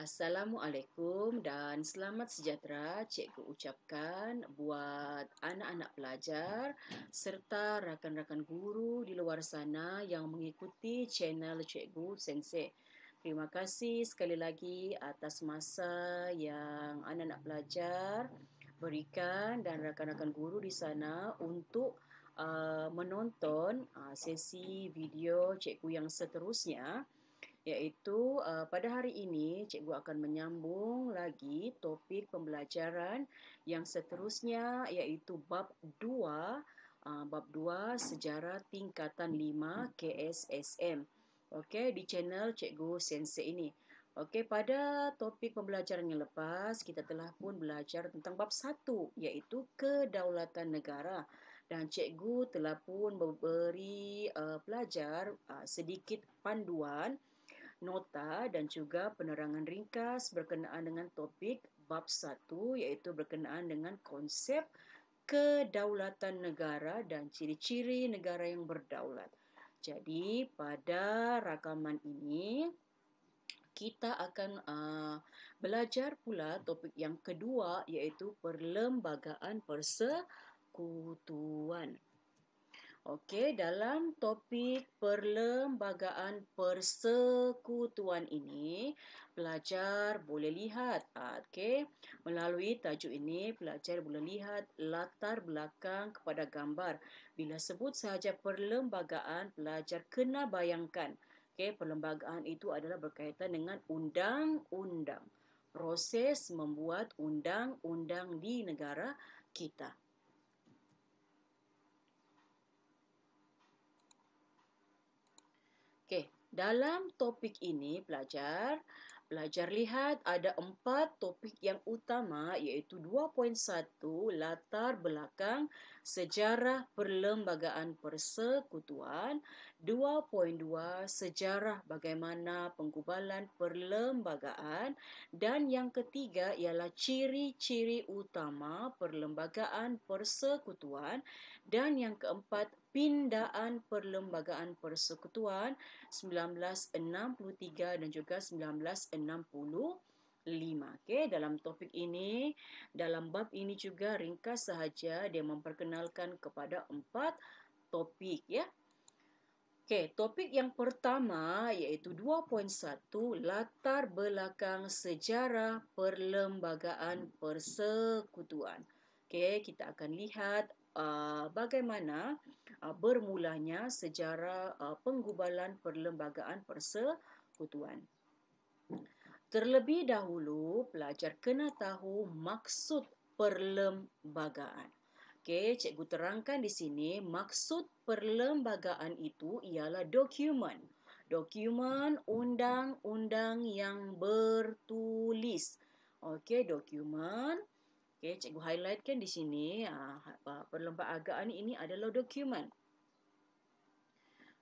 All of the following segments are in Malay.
Assalamualaikum dan selamat sejahtera cikgu ucapkan buat anak-anak pelajar serta rakan-rakan guru di luar sana yang mengikuti channel cikgu sensei. Terima kasih sekali lagi atas masa yang anak-anak pelajar berikan dan rakan-rakan guru di sana untuk uh, menonton uh, sesi video cikgu yang seterusnya iaitu uh, pada hari ini cikgu akan menyambung lagi topik pembelajaran yang seterusnya iaitu bab 2 uh, eh, bab 2 sejarah tingkatan 5 KSSM. Okey di channel cikgu Sensei ini. Okey pada topik pembelajaran yang lepas kita telah pun belajar tentang bab 1 iaitu kedaulatan negara dan cikgu telah pun memberi uh, eh, pelajar uh, sedikit panduan nota dan juga penerangan ringkas berkenaan dengan topik bab 1 iaitu berkenaan dengan konsep kedaulatan negara dan ciri-ciri negara yang berdaulat. Jadi pada rakaman ini kita akan uh, belajar pula topik yang kedua iaitu perlembagaan persekutuan. Okey, dalam topik perlembagaan persekutuan ini, pelajar boleh lihat, ah, okey, melalui tajuk ini pelajar boleh lihat latar belakang kepada gambar. Bila sebut sahaja perlembagaan, pelajar kena bayangkan, okey, perlembagaan itu adalah berkaitan dengan undang-undang. Proses membuat undang-undang di negara kita. Dalam topik ini pelajar, pelajar lihat ada empat topik yang utama iaitu 2.1 latar belakang sejarah perlembagaan persekutuan, 2.2 sejarah bagaimana penggubalan perlembagaan dan yang ketiga ialah ciri-ciri utama perlembagaan persekutuan dan yang keempat Pindaan Perlembagaan Persekutuan 1963 dan juga 1965. Okey, dalam topik ini, dalam bab ini juga ringkas sahaja dia memperkenalkan kepada empat topik ya. Okey, topik yang pertama iaitu 2.1 latar belakang sejarah perlembagaan persekutuan. Okey, kita akan lihat Ah, bagaimana uh, bermulanya sejarah uh, penggubalan perlembagaan persekutuan. Terlebih dahulu, pelajar kena tahu maksud perlembagaan. Okay, cikgu terangkan di sini maksud perlembagaan itu ialah dokumen. Dokumen undang-undang yang bertulis. Okay, dokumen Okey, cikgu highlightkan di sini uh, ah, ha, perlembagaan agak ni ini adalah dokumen.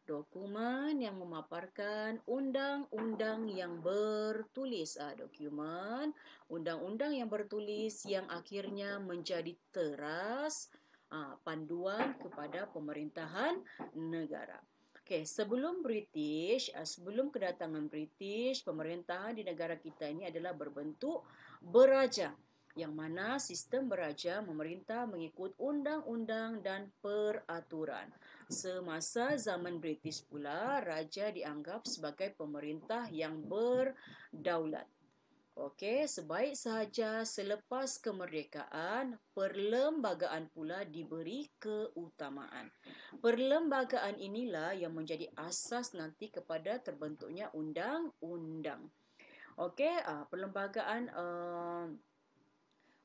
Dokumen yang memaparkan undang-undang yang bertulis. ah dokumen undang-undang yang bertulis yang akhirnya menjadi teras uh, panduan kepada pemerintahan negara. Okay, sebelum British, ah, sebelum kedatangan British, pemerintahan di negara kita ini adalah berbentuk beraja yang mana sistem beraja memerintah mengikut undang-undang dan peraturan. Semasa zaman British pula, raja dianggap sebagai pemerintah yang berdaulat. Okey, sebaik sahaja selepas kemerdekaan, perlembagaan pula diberi keutamaan. Perlembagaan inilah yang menjadi asas nanti kepada terbentuknya undang-undang. Okey, ah, perlembagaan eh,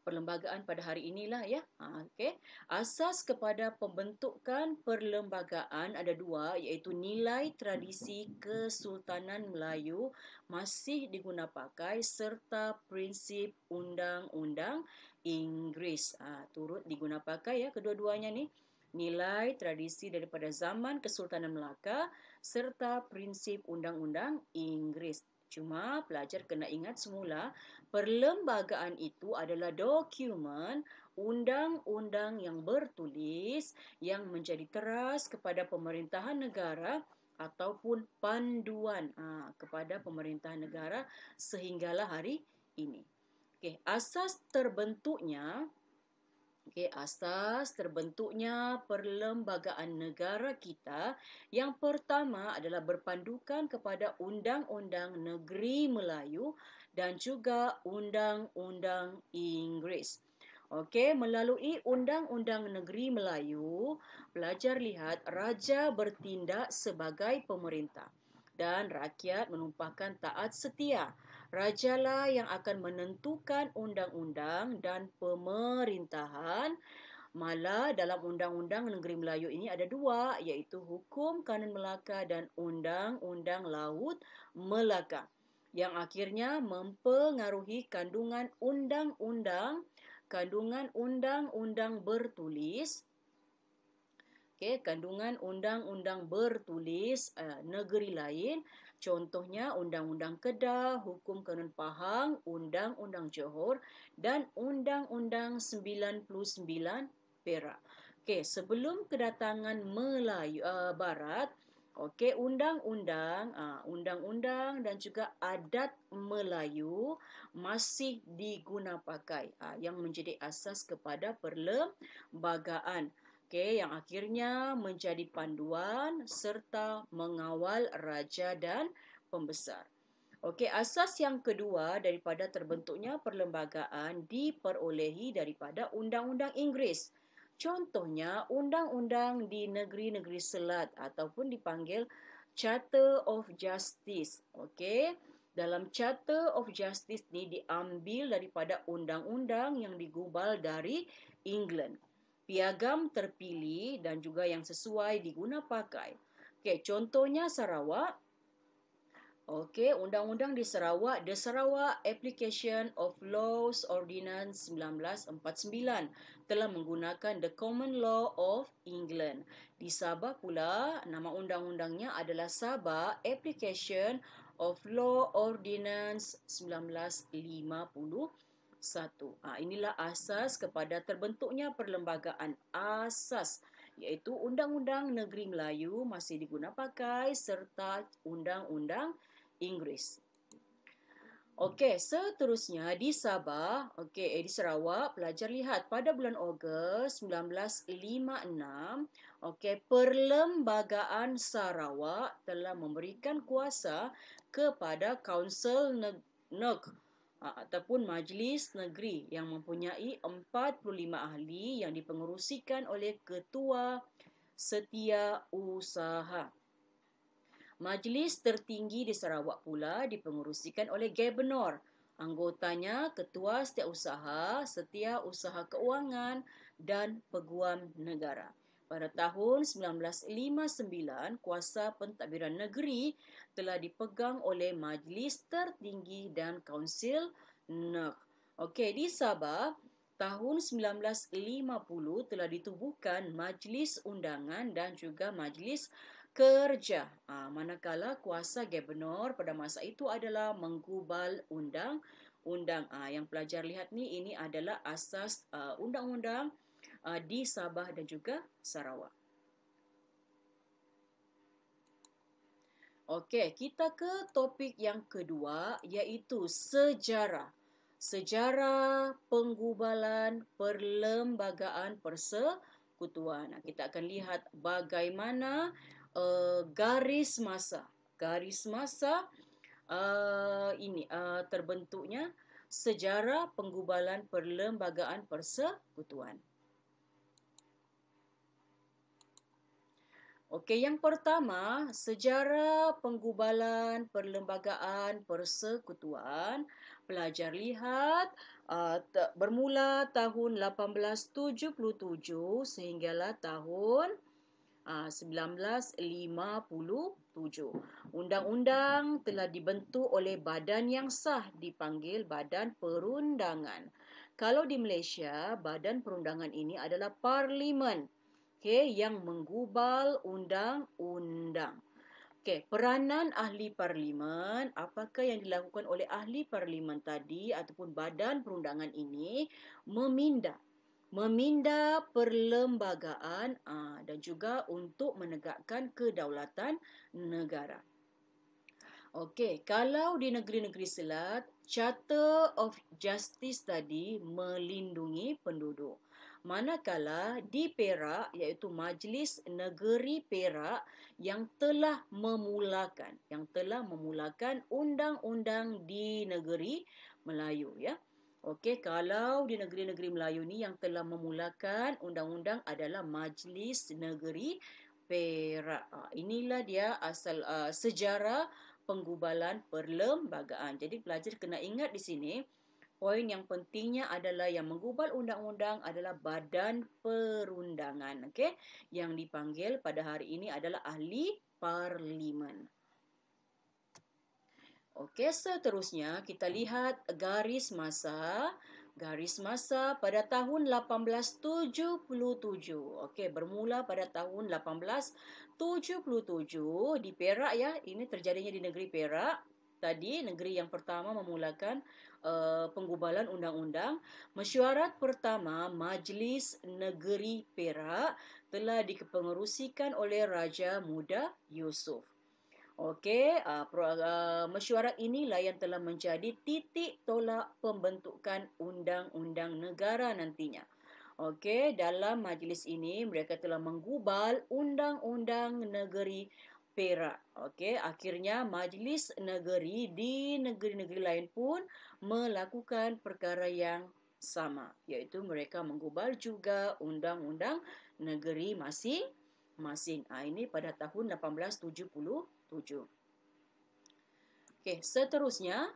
perlembagaan pada hari inilah ya. Ha, okay. Asas kepada pembentukan perlembagaan ada dua iaitu nilai tradisi Kesultanan Melayu masih diguna pakai serta prinsip undang-undang Inggeris. Ha, turut pakai ya kedua-duanya ni. Nilai tradisi daripada zaman Kesultanan Melaka serta prinsip undang-undang Inggeris. Cuma pelajar kena ingat semula, perlembagaan itu adalah dokumen undang-undang yang bertulis yang menjadi teras kepada pemerintahan negara ataupun panduan ha, kepada pemerintahan negara sehinggalah hari ini. Okay, asas terbentuknya Okay, asas terbentuknya perlembagaan negara kita yang pertama adalah berpandukan kepada Undang-Undang Negeri Melayu dan juga Undang-Undang Inggeris. Okey, melalui Undang-Undang Negeri Melayu, pelajar lihat raja bertindak sebagai pemerintah dan rakyat menumpahkan taat setia rajalah yang akan menentukan undang-undang dan pemerintahan. Malah dalam undang-undang negeri Melayu ini ada dua iaitu hukum kanun Melaka dan undang-undang laut Melaka yang akhirnya mempengaruhi kandungan undang-undang kandungan undang-undang bertulis okay, kandungan undang-undang bertulis uh, negeri lain Contohnya Undang-Undang Kedah, Hukum Kanun Pahang, Undang-Undang Johor dan Undang-Undang 99 Perak. Okey, sebelum kedatangan Melayu uh, Barat, okey, undang-undang, uh, undang-undang dan juga adat Melayu masih digunapakai uh, yang menjadi asas kepada perlembagaan. Okey, yang akhirnya menjadi panduan serta mengawal raja dan pembesar. Okey, asas yang kedua daripada terbentuknya perlembagaan diperolehi daripada undang-undang Inggeris. Contohnya, undang-undang di negeri-negeri Selat ataupun dipanggil Charter of Justice. Okey, dalam Charter of Justice ni diambil daripada undang-undang yang digubal dari England piagam terpilih dan juga yang sesuai diguna pakai. Okey, contohnya Sarawak. Okey, undang-undang di Sarawak, The Sarawak Application of Laws Ordinance 1949 telah menggunakan The Common Law of England. Di Sabah pula, nama undang-undangnya adalah Sabah Application of Law Ordinance satu. Ha, inilah asas kepada terbentuknya perlembagaan asas iaitu Undang-Undang Negeri Melayu masih digunapakai serta Undang-Undang Inggeris. Okey, seterusnya di Sabah, okey, di Sarawak, pelajar lihat pada bulan Ogos 1956, okey, Perlembagaan Sarawak telah memberikan kuasa kepada Kaunsel Negeri Ah, ataupun majlis negeri yang mempunyai 45 ahli yang dipengerusikan oleh ketua setia usaha. Majlis tertinggi di Sarawak pula dipengerusikan oleh Gubernur. Anggotanya ketua setia usaha, setia usaha keuangan dan peguam negara. Pada tahun 1959, kuasa pentadbiran negeri telah dipegang oleh Majlis Tertinggi dan Kaunsil NEK. Okey, di Sabah, tahun 1950 telah ditubuhkan Majlis Undangan dan juga Majlis Kerja. Ha, manakala kuasa gubernur pada masa itu adalah menggubal undang-undang. Ha, yang pelajar lihat ni, ini adalah asas uh, undang-undang 1950 uh, di Sabah dan juga Sarawak. Okey, kita ke topik yang kedua iaitu sejarah. Sejarah penggubalan perlembagaan persekutuan. Nah, kita akan lihat bagaimana uh, garis masa. Garis masa uh, ini uh, terbentuknya sejarah penggubalan perlembagaan persekutuan. Okey, yang pertama, sejarah penggubalan perlembagaan persekutuan. Pelajar lihat uh, bermula tahun 1877 sehinggalah tahun uh, 1957. Undang-undang telah dibentuk oleh badan yang sah dipanggil Badan Perundangan. Kalau di Malaysia, badan perundangan ini adalah parlimen okay, yang menggubal undang-undang. Okey, peranan ahli parlimen, apakah yang dilakukan oleh ahli parlimen tadi ataupun badan perundangan ini meminda meminda perlembagaan ah, dan juga untuk menegakkan kedaulatan negara. Okey, kalau di negeri-negeri Selat, Charter of Justice tadi melindungi penduduk manakala di Perak iaitu Majlis Negeri Perak yang telah memulakan yang telah memulakan undang-undang di negeri Melayu ya. Okey, kalau di negeri-negeri Melayu ni yang telah memulakan undang-undang adalah Majlis Negeri Perak. Ah, inilah dia asal uh, sejarah penggubalan perlembagaan. Jadi pelajar kena ingat di sini poin yang pentingnya adalah yang menggubal undang-undang adalah badan perundangan okey yang dipanggil pada hari ini adalah ahli parlimen okey seterusnya kita lihat garis masa garis masa pada tahun 1877 okey bermula pada tahun 1877 di Perak ya ini terjadinya di negeri Perak tadi negeri yang pertama memulakan Eh, penggubalan undang-undang, mesyuarat pertama Majlis Negeri Perak telah dikepengerusikan oleh Raja Muda Yusuf. Okey, uh, uh, mesyuarat inilah yang telah menjadi titik tolak pembentukan undang-undang negara nantinya. Okey, dalam majlis ini mereka telah menggubal undang-undang negeri Perak. Okey, akhirnya majlis negeri di negeri-negeri lain pun melakukan perkara yang sama, iaitu mereka mengubal juga undang-undang negeri masing-masing. Ha, ini pada tahun 1877. Okey, seterusnya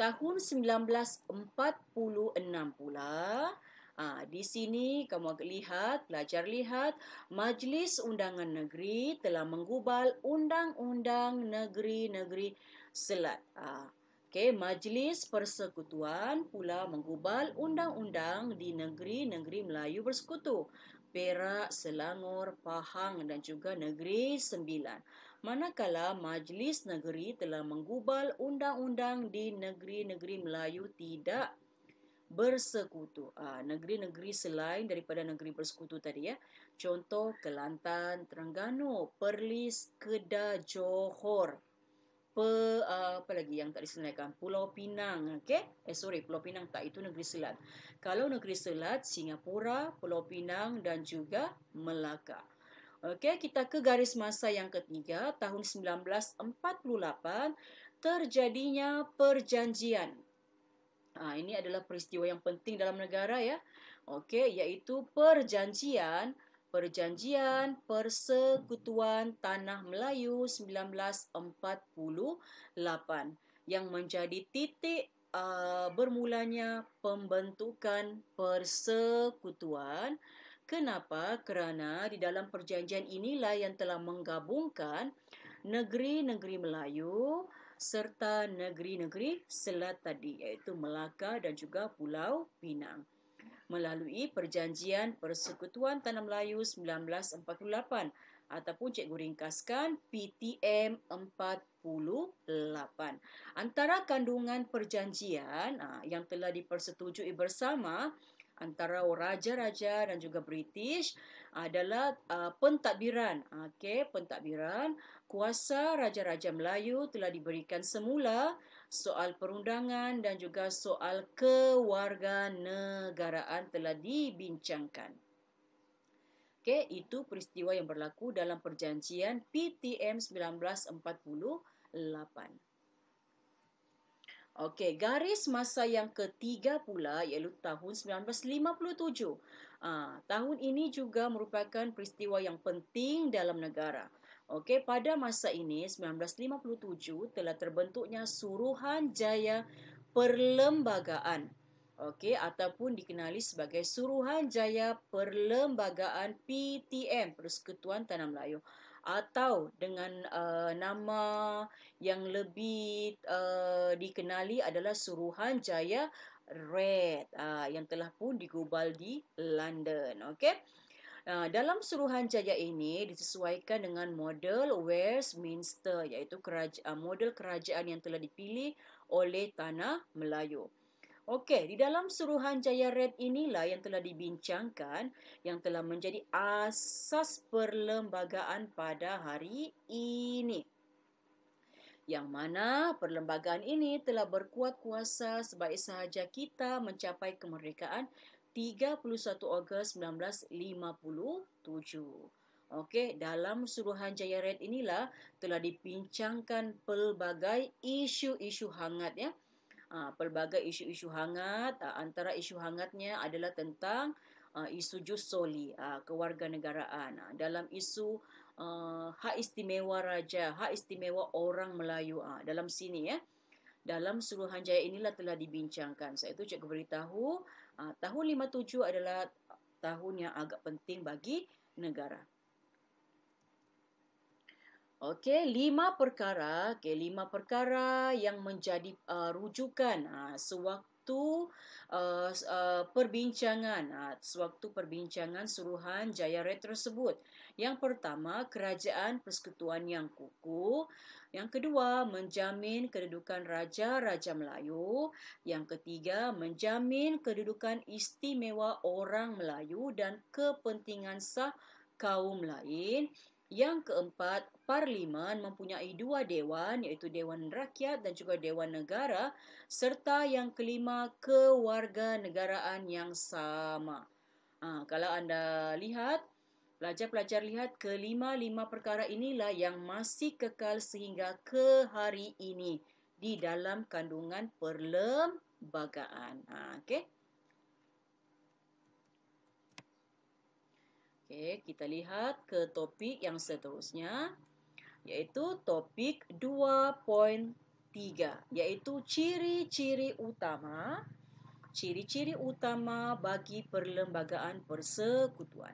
tahun 1946 pula Ha, di sini kamu akan lihat, belajar lihat, Majlis Undangan Negeri telah menggubal Undang-Undang Negeri-Negeri Selat. Ha, okay, Majlis Persekutuan pula menggubal Undang-Undang di Negeri-Negeri Melayu Bersekutu. Perak, Selangor, Pahang dan juga Negeri Sembilan. Manakala Majlis Negeri telah menggubal undang-undang di negeri-negeri Melayu tidak bersekutu. Ah, negeri-negeri selain daripada negeri bersekutu tadi ya. Contoh Kelantan, Terengganu, Perlis, Kedah, Johor. Pe, ah, apa lagi yang tak disenaikan? Pulau Pinang, okay? Eh, sorry, Pulau Pinang tak, itu negeri Selat. Kalau negeri Selat, Singapura, Pulau Pinang dan juga Melaka. Okey, kita ke garis masa yang ketiga, tahun 1948 terjadinya perjanjian Ha, ini adalah peristiwa yang penting dalam negara ya. Okey, iaitu perjanjian Perjanjian Persekutuan Tanah Melayu 1948 yang menjadi titik uh, bermulanya pembentukan persekutuan. Kenapa? Kerana di dalam perjanjian inilah yang telah menggabungkan negeri-negeri Melayu serta negeri-negeri selat tadi iaitu Melaka dan juga Pulau Pinang melalui Perjanjian Persekutuan Tanah Melayu 1948 ataupun cikgu ringkaskan PTM 48. Antara kandungan perjanjian ah, yang telah dipersetujui bersama antara raja-raja dan juga British adalah uh, pentadbiran. Okey, pentadbiran kuasa raja-raja Melayu telah diberikan semula soal perundangan dan juga soal kewarganegaraan telah dibincangkan. Okey, itu peristiwa yang berlaku dalam perjanjian PTM 1948. Okey, garis masa yang ketiga pula ialah tahun 1957. Ha, ah, tahun ini juga merupakan peristiwa yang penting dalam negara. Okey, pada masa ini 1957 telah terbentuknya Suruhan Jaya Perlembagaan. Okey, ataupun dikenali sebagai Suruhan Jaya Perlembagaan PTM, Persekutuan Tanah Melayu atau dengan uh, nama yang lebih uh, dikenali adalah Suruhan Jaya Red uh, yang telah pun digubal di London. Okey? Uh, dalam suruhan jaya ini disesuaikan dengan model Westminster iaitu keraja- uh, model kerajaan yang telah dipilih oleh tanah Melayu. Okey, di dalam suruhan Jaya Red inilah yang telah dibincangkan yang telah menjadi asas perlembagaan pada hari ini. Yang mana perlembagaan ini telah berkuat kuasa sebaik sahaja kita mencapai kemerdekaan 31 Ogos 1957. Okey, dalam suruhan Jaya Red inilah telah dibincangkan pelbagai isu-isu hangat ya uh, pelbagai isu-isu hangat. Uh, antara isu hangatnya adalah tentang uh, isu jus soli, uh, kewarganegaraan. Uh, dalam isu uh, hak istimewa raja, hak istimewa orang Melayu. Uh, dalam sini ya. dalam Dalam Suruhanjaya inilah telah dibincangkan. Saya tu cikgu beritahu tahun 57 adalah tahun yang agak penting bagi negara. Okey, lima perkara, okey, lima perkara yang menjadi uh, rujukan uh, sewaktu uh, uh, perbincangan uh, sewaktu perbincangan suruhan Jaya Red tersebut. Yang pertama, kerajaan persekutuan yang kukuh. Yang kedua, menjamin kedudukan raja-raja Melayu. Yang ketiga, menjamin kedudukan istimewa orang Melayu dan kepentingan sah kaum lain. Yang keempat, Parlimen mempunyai dua dewan iaitu Dewan Rakyat dan juga Dewan Negara serta yang kelima, kewarganegaraan yang sama. Ha, kalau anda lihat, pelajar-pelajar lihat kelima-lima perkara inilah yang masih kekal sehingga ke hari ini di dalam kandungan perlembagaan. Ha, Okey? Okey, kita lihat ke topik yang seterusnya iaitu topik 2.3 iaitu ciri-ciri utama ciri-ciri utama bagi perlembagaan persekutuan.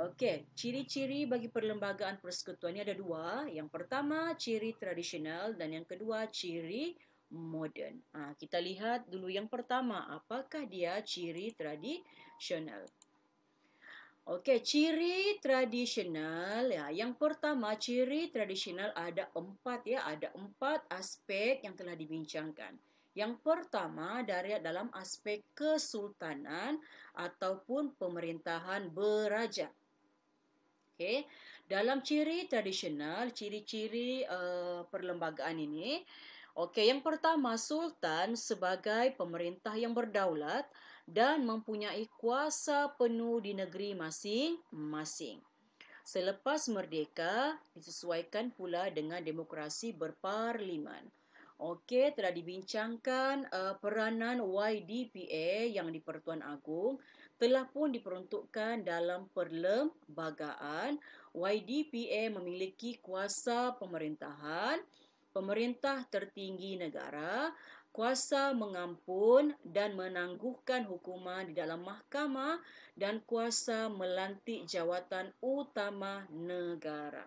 Okey, ciri-ciri bagi perlembagaan persekutuan ini ada dua. Yang pertama ciri tradisional dan yang kedua ciri moden. Ha, kita lihat dulu yang pertama, apakah dia ciri tradisional? Okey, ciri tradisional. Ya, yang pertama, ciri tradisional ada empat ya, ada empat aspek yang telah dibincangkan. Yang pertama dari dalam aspek kesultanan ataupun pemerintahan beraja. Okey, dalam ciri tradisional, ciri-ciri uh, perlembagaan ini. Okey, yang pertama sultan sebagai pemerintah yang berdaulat dan mempunyai kuasa penuh di negeri masing-masing. Selepas merdeka, disesuaikan pula dengan demokrasi berparlimen. Okey, telah dibincangkan uh, peranan YDPA yang di Pertuan Agong telah pun diperuntukkan dalam perlembagaan. YDPA memiliki kuasa pemerintahan, pemerintah tertinggi negara kuasa mengampun dan menangguhkan hukuman di dalam mahkamah dan kuasa melantik jawatan utama negara.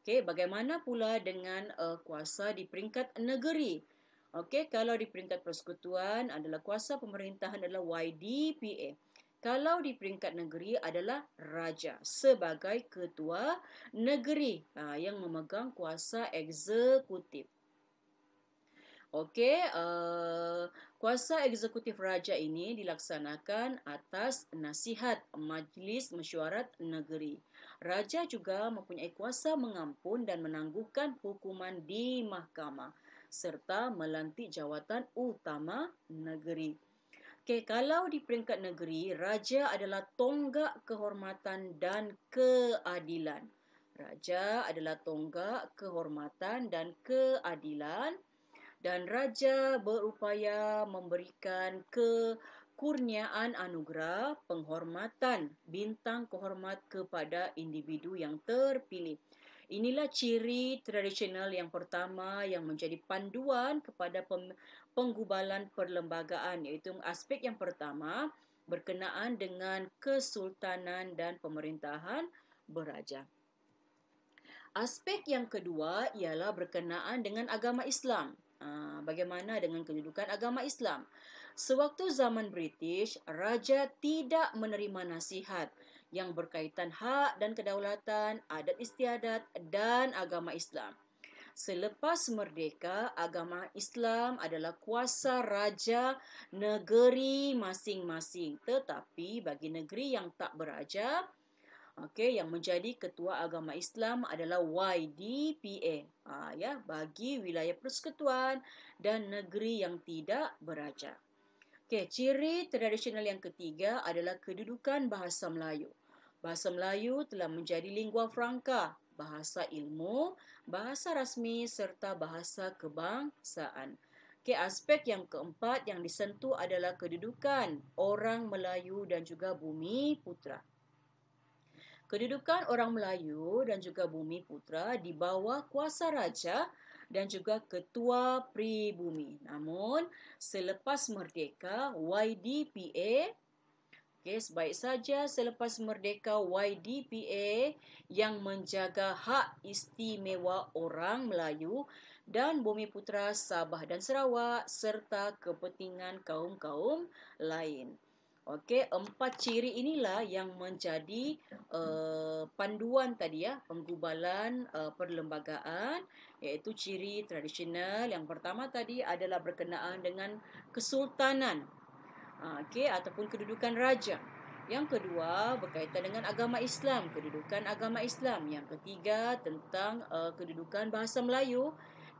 Okey, bagaimana pula dengan uh, kuasa di peringkat negeri? Okey, kalau di peringkat persekutuan adalah kuasa pemerintahan adalah YDPA. Kalau di peringkat negeri adalah raja sebagai ketua negeri uh, yang memegang kuasa eksekutif. Okey, uh, kuasa eksekutif raja ini dilaksanakan atas nasihat Majlis Mesyuarat Negeri. Raja juga mempunyai kuasa mengampun dan menangguhkan hukuman di mahkamah serta melantik jawatan utama negeri. Okey, kalau di peringkat negeri, raja adalah tonggak kehormatan dan keadilan. Raja adalah tonggak kehormatan dan keadilan dan raja berupaya memberikan kekurniaan anugerah penghormatan bintang kehormat kepada individu yang terpilih. Inilah ciri tradisional yang pertama yang menjadi panduan kepada penggubalan perlembagaan iaitu aspek yang pertama berkenaan dengan kesultanan dan pemerintahan beraja. Aspek yang kedua ialah berkenaan dengan agama Islam. Ah, bagaimana dengan kedudukan agama Islam? Sewaktu zaman British, raja tidak menerima nasihat yang berkaitan hak dan kedaulatan, adat istiadat dan agama Islam. Selepas merdeka, agama Islam adalah kuasa raja negeri masing-masing. Tetapi bagi negeri yang tak beraja, Okey, yang menjadi ketua agama Islam adalah YDPA ha, ya, bagi wilayah persekutuan dan negeri yang tidak beraja. Okey, ciri tradisional yang ketiga adalah kedudukan bahasa Melayu. Bahasa Melayu telah menjadi lingua franca, bahasa ilmu, bahasa rasmi serta bahasa kebangsaan. Okey, aspek yang keempat yang disentuh adalah kedudukan orang Melayu dan juga bumi putra kedudukan orang Melayu dan juga bumi putra di bawah kuasa raja dan juga ketua pribumi. Namun selepas merdeka YDPA okay, sebaik saja selepas merdeka YDPA yang menjaga hak istimewa orang Melayu dan bumi putra Sabah dan Sarawak serta kepentingan kaum-kaum lain. Okey, empat ciri inilah yang menjadi uh, panduan tadi ya, penggubalan uh, perlembagaan iaitu ciri tradisional. Yang pertama tadi adalah berkenaan dengan kesultanan. Uh, Okey, ataupun kedudukan raja. Yang kedua berkaitan dengan agama Islam, kedudukan agama Islam. Yang ketiga tentang uh, kedudukan bahasa Melayu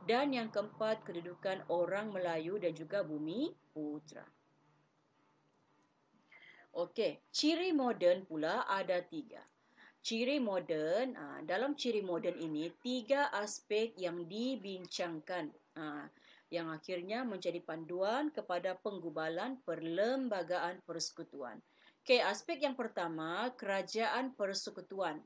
dan yang keempat kedudukan orang Melayu dan juga bumi putra. Okey, ciri moden pula ada tiga. Ciri moden, ah, dalam ciri moden ini, tiga aspek yang dibincangkan ah, yang akhirnya menjadi panduan kepada penggubalan perlembagaan persekutuan. Okey, aspek yang pertama, kerajaan persekutuan.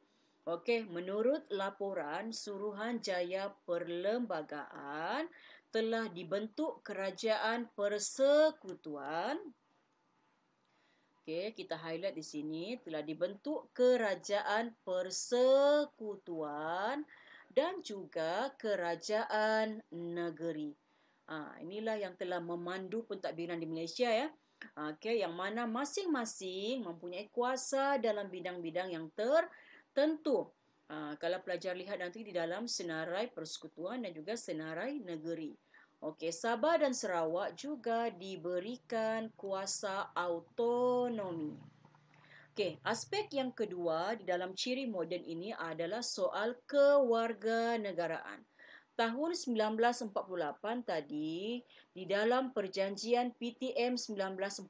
Okey, menurut laporan Suruhan Jaya Perlembagaan telah dibentuk kerajaan persekutuan Okey, kita highlight di sini telah dibentuk kerajaan persekutuan dan juga kerajaan negeri. Ha, inilah yang telah memandu pentadbiran di Malaysia ya. Okey, yang mana masing-masing mempunyai kuasa dalam bidang-bidang yang tertentu. Ha, kalau pelajar lihat nanti di dalam senarai persekutuan dan juga senarai negeri. Okey, Sabah dan Sarawak juga diberikan kuasa autonomi. Okey, aspek yang kedua di dalam ciri moden ini adalah soal kewarganegaraan. Tahun 1948 tadi di dalam perjanjian PTM 1948,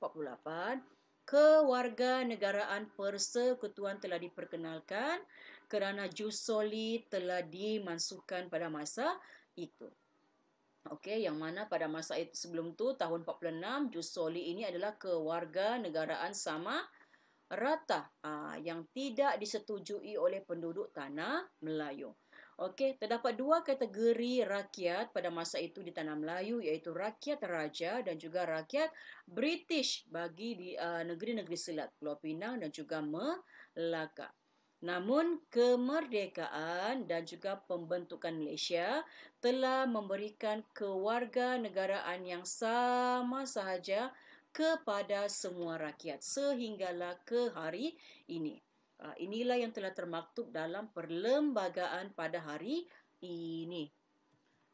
kewarganegaraan persekutuan telah diperkenalkan kerana jus soli telah dimasukkan pada masa itu. Okey, yang mana pada masa itu, sebelum tu tahun 46 Jusoli ini adalah keluarga negaraan sama rata ha, yang tidak disetujui oleh penduduk tanah Melayu. Okey, terdapat dua kategori rakyat pada masa itu di tanah Melayu iaitu rakyat raja dan juga rakyat British bagi di ah, negeri-negeri uh, Selat Pulau Pinang dan juga Melaka. Namun kemerdekaan dan juga pembentukan Malaysia telah memberikan kewarganegaraan yang sama sahaja kepada semua rakyat sehinggalah ke hari ini. Ah, inilah yang telah termaktub dalam perlembagaan pada hari ini.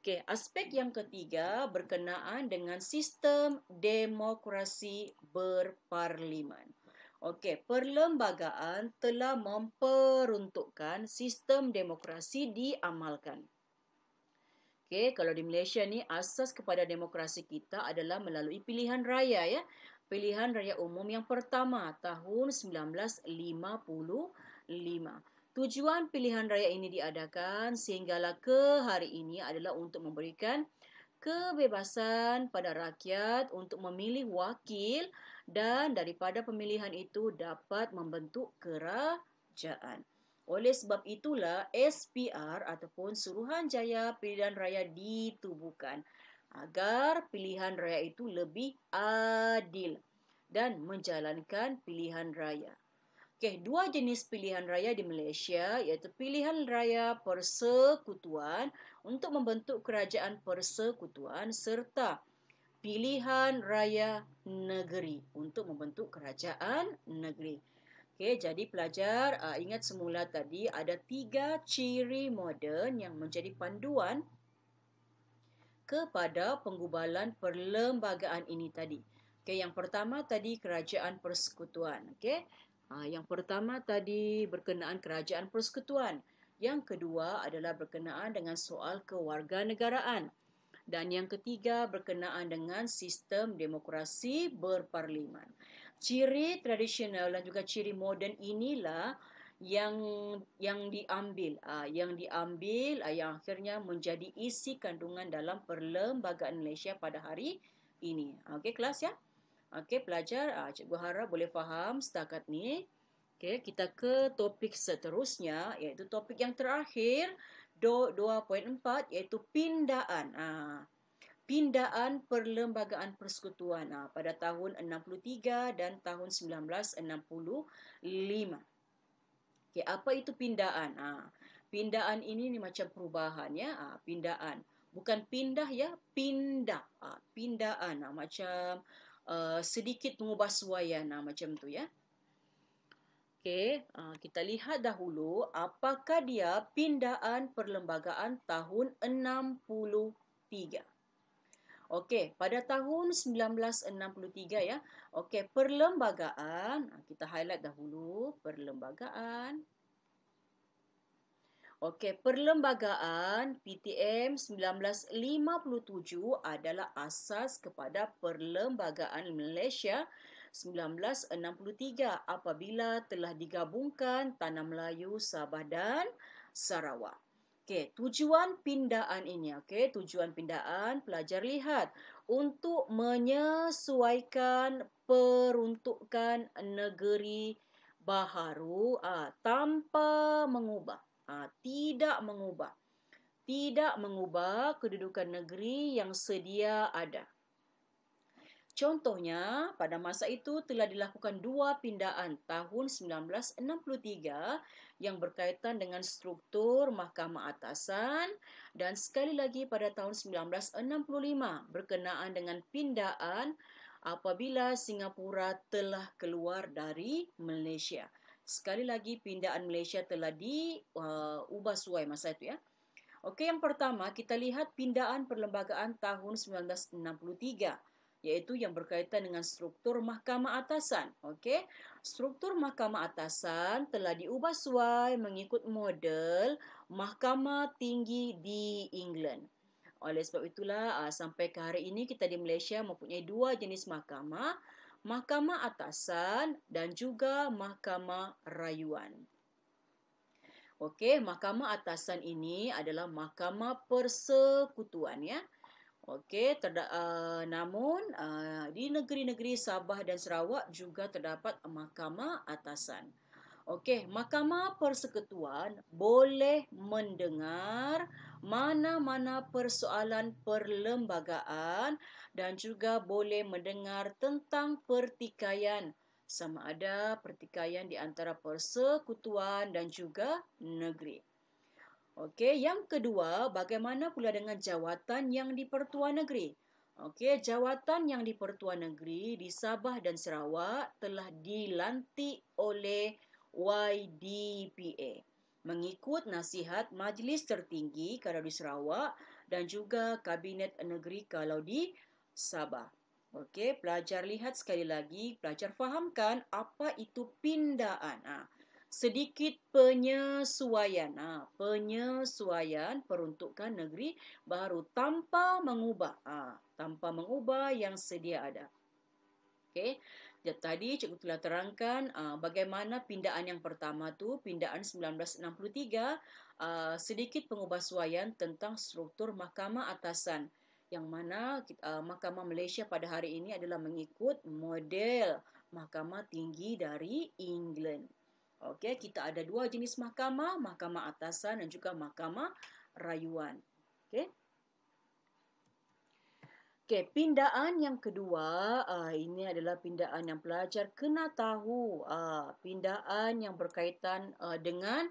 Okay, aspek yang ketiga berkenaan dengan sistem demokrasi berparlimen. Okey, perlembagaan telah memperuntukkan sistem demokrasi diamalkan. Okey, kalau di Malaysia ni asas kepada demokrasi kita adalah melalui pilihan raya ya. Pilihan raya umum yang pertama tahun 1955. Tujuan pilihan raya ini diadakan sehinggalah ke hari ini adalah untuk memberikan kebebasan pada rakyat untuk memilih wakil dan daripada pemilihan itu dapat membentuk kerajaan. Oleh sebab itulah SPR ataupun Suruhanjaya Pilihan Raya ditubuhkan agar pilihan raya itu lebih adil dan menjalankan pilihan raya. Okey, dua jenis pilihan raya di Malaysia iaitu pilihan raya persekutuan untuk membentuk kerajaan persekutuan serta pilihan raya negeri untuk membentuk kerajaan negeri. Okay, jadi pelajar uh, ingat semula tadi ada tiga ciri moden yang menjadi panduan kepada penggubalan perlembagaan ini tadi. Okay, yang pertama tadi kerajaan persekutuan. Okay, uh, ah, yang pertama tadi berkenaan kerajaan persekutuan. Yang kedua adalah berkenaan dengan soal kewarganegaraan dan yang ketiga berkenaan dengan sistem demokrasi berparlimen. Ciri tradisional dan juga ciri moden inilah yang yang diambil ah, yang diambil ah, yang akhirnya menjadi isi kandungan dalam perlembagaan Malaysia pada hari ini. Ah, okey kelas ya. Okey pelajar uh, cikgu harap boleh faham setakat ni. Okey kita ke topik seterusnya iaitu topik yang terakhir 2.4 iaitu pindaan. Ha. Pindaan Perlembagaan Persekutuan ha, pada tahun 63 dan tahun 1965. Okay apa itu pindaan? Ha, pindaan ini ni macam perubahan ya, ha, pindaan. Bukan pindah ya, pindah. Ha, pindaan ha, macam uh, sedikit mengubah suaian ha, macam tu ya. Okey, ah, kita lihat dahulu apakah dia pindaan perlembagaan tahun 63. Okey, pada tahun 1963 ya. Okey, perlembagaan, ah, kita highlight dahulu perlembagaan. Okey, perlembagaan PTM 1957 adalah asas kepada perlembagaan Malaysia. 1963 apabila telah digabungkan Tanah Melayu, Sabah dan Sarawak. Okey, tujuan pindaan ini, okey, tujuan pindaan pelajar lihat untuk menyesuaikan peruntukan negeri baharu aa, ah, tanpa mengubah, aa, ah, tidak mengubah. Tidak mengubah kedudukan negeri yang sedia ada. Contohnya, pada masa itu telah dilakukan dua pindaan tahun 1963 yang berkaitan dengan struktur Mahkamah Atasan dan sekali lagi pada tahun 1965 berkenaan dengan pindaan apabila Singapura telah keluar dari Malaysia. Sekali lagi pindaan Malaysia telah diubah uh, suai masa itu ya. Okey, yang pertama kita lihat pindaan perlembagaan tahun 1963 iaitu yang berkaitan dengan struktur mahkamah atasan. Okey. Struktur mahkamah atasan telah diubah suai mengikut model mahkamah tinggi di England. Oleh sebab itulah ah, sampai ke hari ini kita di Malaysia mempunyai dua jenis mahkamah, mahkamah atasan dan juga mahkamah rayuan. Okey, mahkamah atasan ini adalah mahkamah persekutuan ya. Okey, terda- uh, namun uh, di negeri-negeri Sabah dan Sarawak juga terdapat mahkamah atasan. Okey, mahkamah persekutuan boleh mendengar mana-mana persoalan perlembagaan dan juga boleh mendengar tentang pertikaian sama ada pertikaian di antara persekutuan dan juga negeri. Okey, yang kedua, bagaimana pula dengan jawatan yang di Pertuan Negeri? Okey, jawatan yang di Pertuan Negeri di Sabah dan Sarawak telah dilantik oleh YDPA mengikut nasihat Majlis Tertinggi kalau di Sarawak dan juga Kabinet Negeri kalau di Sabah. Okey, pelajar lihat sekali lagi, pelajar fahamkan apa itu pindaan. Ha sedikit penyesuaian. Ha, penyesuaian peruntukan negeri baru tanpa mengubah. Ha, tanpa mengubah yang sedia ada. Okey. Ya, tadi cikgu telah terangkan uh, bagaimana pindaan yang pertama tu pindaan 1963 uh, sedikit pengubahsuaian tentang struktur mahkamah atasan yang mana uh, mahkamah Malaysia pada hari ini adalah mengikut model mahkamah tinggi dari England. Okey, kita ada dua jenis mahkamah, mahkamah atasan dan juga mahkamah rayuan. Okey. Okey, pindaan yang kedua, uh, ini adalah pindaan yang pelajar kena tahu, uh, pindaan yang berkaitan uh, dengan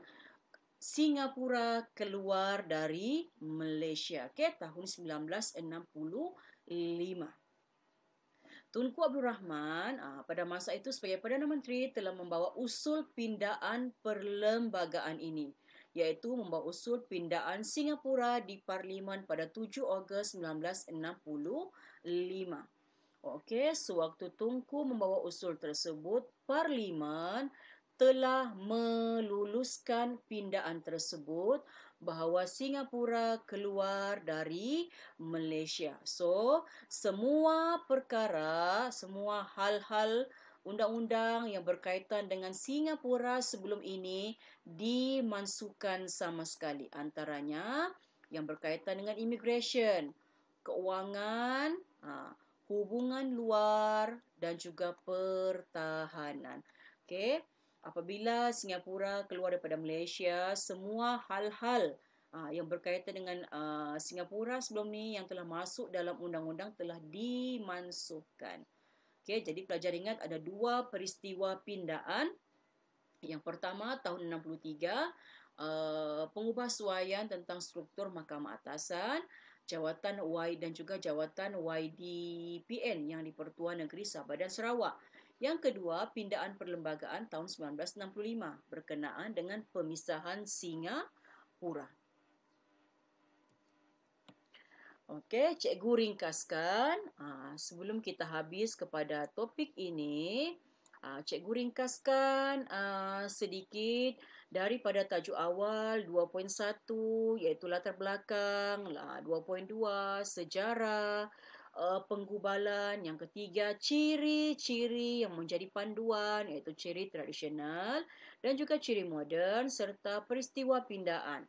Singapura keluar dari Malaysia. Okey, tahun 1965. Tunku Abdul Rahman ah, pada masa itu sebagai Perdana Menteri telah membawa usul pindaan perlembagaan ini iaitu membawa usul pindaan Singapura di Parlimen pada 7 Ogos 1965. Okey, sewaktu Tunku membawa usul tersebut, Parlimen telah meluluskan pindaan tersebut bahawa Singapura keluar dari Malaysia. So, semua perkara, semua hal-hal undang-undang yang berkaitan dengan Singapura sebelum ini dimasukkan sama sekali. Antaranya yang berkaitan dengan immigration, keuangan, ha, hubungan luar dan juga pertahanan. Okay apabila Singapura keluar daripada Malaysia, semua hal-hal ah, yang berkaitan dengan ah, Singapura sebelum ni yang telah masuk dalam undang-undang telah dimansuhkan. Okay, jadi pelajar ingat ada dua peristiwa pindaan. Yang pertama tahun 63 Uh, ah, pengubah suaian tentang struktur mahkamah atasan, jawatan Y dan juga jawatan YDPN yang di Pertuan Negeri Sabah dan Sarawak. Yang kedua, pindaan perlembagaan tahun 1965 berkenaan dengan pemisahan Singapura. Okey, cikgu ringkaskan. Ah, sebelum kita habis kepada topik ini, ah, cikgu ringkaskan ah, sedikit daripada tajuk awal 2.1 iaitu latar belakang, 2.2 lah, sejarah, uh, penggubalan. Yang ketiga, ciri-ciri yang menjadi panduan iaitu ciri tradisional dan juga ciri moden serta peristiwa pindaan.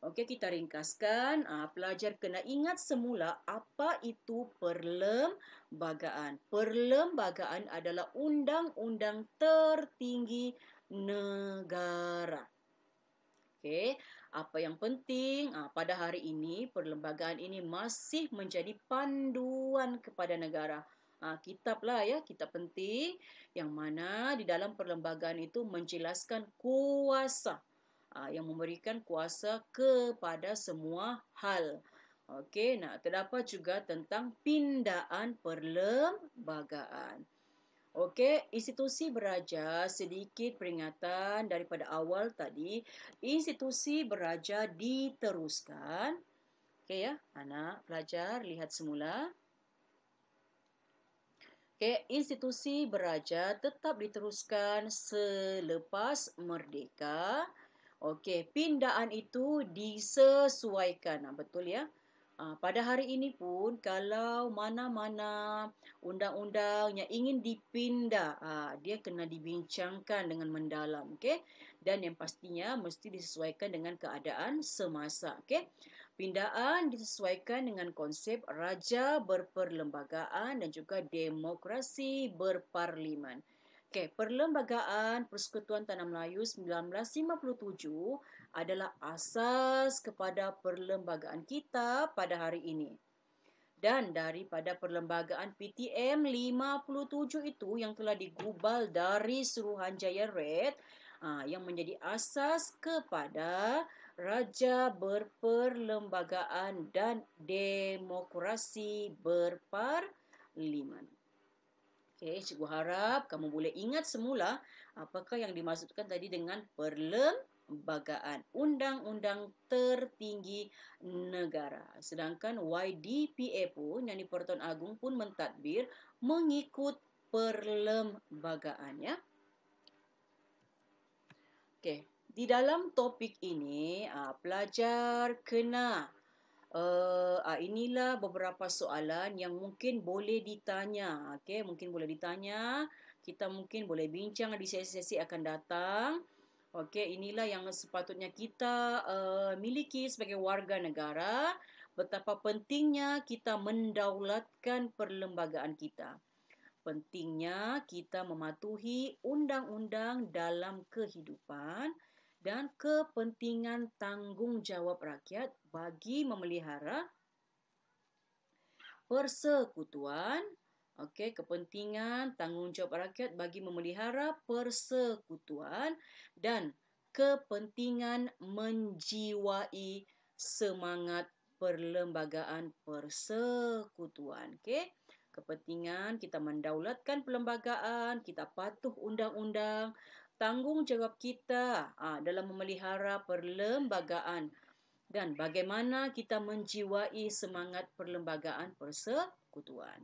Okey, kita ringkaskan. Uh, pelajar kena ingat semula apa itu perlembagaan. Perlembagaan adalah undang-undang tertinggi negara. Okey apa yang penting ah, pada hari ini perlembagaan ini masih menjadi panduan kepada negara uh, kitab lah ya kitab penting yang mana di dalam perlembagaan itu menjelaskan kuasa ah, yang memberikan kuasa kepada semua hal okey nah terdapat juga tentang pindaan perlembagaan Okey, institusi beraja sedikit peringatan daripada awal tadi. Institusi beraja diteruskan. Okey ya, anak pelajar lihat semula. Okey, institusi beraja tetap diteruskan selepas merdeka. Okey, pindaan itu disesuaikan. Betul ya? Ah, pada hari ini pun kalau mana-mana undang-undang yang ingin dipinda ha, ah, dia kena dibincangkan dengan mendalam okey dan yang pastinya mesti disesuaikan dengan keadaan semasa okey pindaan disesuaikan dengan konsep raja berperlembagaan dan juga demokrasi berparlimen Okey, Perlembagaan Persekutuan Tanah Melayu 1957 adalah asas kepada perlembagaan kita pada hari ini. Dan daripada perlembagaan PTM 57 itu yang telah digubal dari Suruhanjaya Red ah, yang menjadi asas kepada Raja Berperlembagaan dan Demokrasi Berparlimen. Okay, cikgu harap kamu boleh ingat semula apakah yang dimaksudkan tadi dengan perlembagaan perlembagaan undang-undang tertinggi negara. Sedangkan YDPA pun yang di Pertuan Agung pun mentadbir mengikut perlembagaannya. Okay, di dalam topik ini ah, pelajar kena Uh, inilah beberapa soalan yang mungkin boleh ditanya okay? Mungkin boleh ditanya Kita mungkin boleh bincang di sesi-sesi akan datang Okey, inilah yang sepatutnya kita uh, miliki sebagai warga negara. Betapa pentingnya kita mendaulatkan perlembagaan kita. Pentingnya kita mematuhi undang-undang dalam kehidupan dan kepentingan tanggungjawab rakyat bagi memelihara persekutuan Okey, kepentingan tanggungjawab rakyat bagi memelihara persekutuan dan kepentingan menjiwai semangat perlembagaan persekutuan. Okey, kepentingan kita mendaulatkan perlembagaan, kita patuh undang-undang, tanggungjawab kita aa, ha, dalam memelihara perlembagaan dan bagaimana kita menjiwai semangat perlembagaan persekutuan.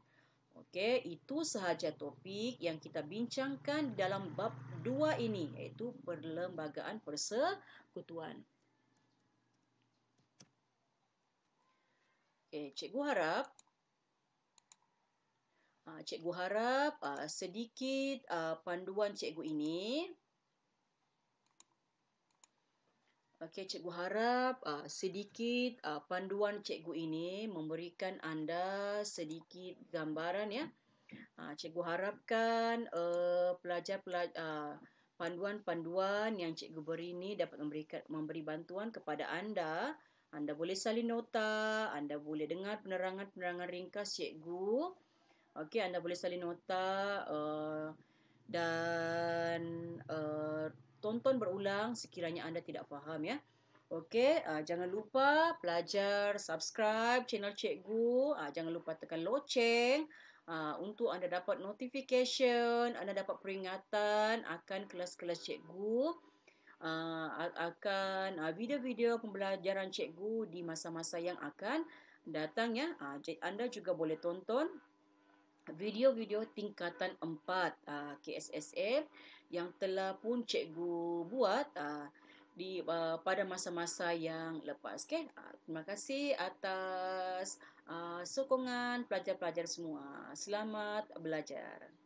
Okey, itu sahaja topik yang kita bincangkan dalam bab dua ini iaitu perlembagaan persekutuan. Okey, cikgu harap ah, cikgu harap ah, sedikit ah, panduan cikgu ini Okey, cikgu harap uh, sedikit uh, panduan cikgu ini memberikan anda sedikit gambaran ya. Uh, cikgu harapkan uh, pelajar pelajar uh, panduan-panduan yang cikgu beri ini dapat memberikan memberi bantuan kepada anda. Anda boleh salin nota, anda boleh dengar penerangan-penerangan ringkas cikgu. Okey, anda boleh salin nota uh, dan uh, tonton berulang sekiranya anda tidak faham ya. Okey, uh, jangan lupa pelajar subscribe channel cikgu, uh, jangan lupa tekan loceng uh, untuk anda dapat notification, anda dapat peringatan akan kelas-kelas cikgu, uh, akan uh, video-video pembelajaran cikgu di masa-masa yang akan datang ya. Uh, anda juga boleh tonton video-video tingkatan 4 uh, KSSM yang telah pun cikgu buat uh, di uh, pada masa-masa yang lepas okey uh, terima kasih atas uh, sokongan pelajar-pelajar semua selamat belajar